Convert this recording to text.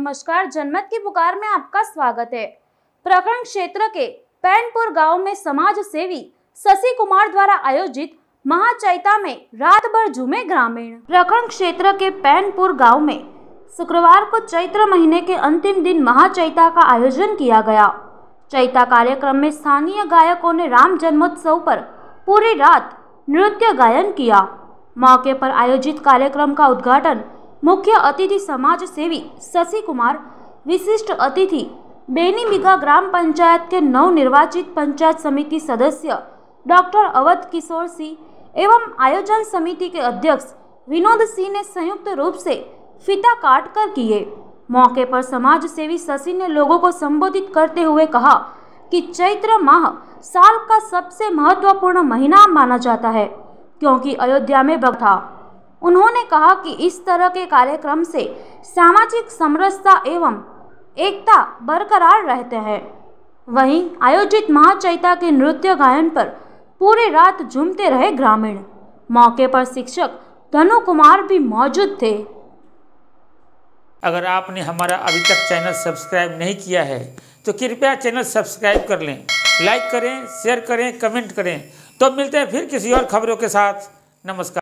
नमस्कार जनमत की पुकार में आपका स्वागत है प्रखंड क्षेत्र के पैनपुर गांव में समाज सेवी शशि कुमार द्वारा आयोजित महाचैता में रात भर झूमे ग्रामीण प्रखंड क्षेत्र के पैनपुर गांव में शुक्रवार को चैत्र महीने के अंतिम दिन महाचैता का आयोजन किया गया चैता कार्यक्रम में स्थानीय गायकों ने राम जन्मोत्सव पर पूरी रात नृत्य गायन किया मौके पर आयोजित कार्यक्रम का उद्घाटन मुख्य अतिथि समाज सेवी शशि कुमार विशिष्ट अतिथि बेनीमिगा ग्राम पंचायत के नवनिर्वाचित पंचायत समिति सदस्य डॉक्टर अवध किशोर सिंह एवं आयोजन समिति के अध्यक्ष विनोद सिंह ने संयुक्त रूप से फिता काट कर किए मौके पर समाज सेवी शशि ने लोगों को संबोधित करते हुए कहा कि चैत्र माह साल का सबसे महत्वपूर्ण महीना माना जाता है क्योंकि अयोध्या में बग था उन्होंने कहा कि इस तरह के कार्यक्रम से सामाजिक समरसता एवं एकता बरकरार रहते हैं वहीं आयोजित महाचैता के नृत्य गायन पर पूरी रात झूमते रहे ग्रामीण मौके पर शिक्षक धनु कुमार भी मौजूद थे अगर आपने हमारा अभी तक चैनल सब्सक्राइब नहीं किया है तो कृपया चैनल सब्सक्राइब कर लें लाइक करें शेयर करें कमेंट करें तो मिलते हैं फिर किसी और खबरों के साथ नमस्कार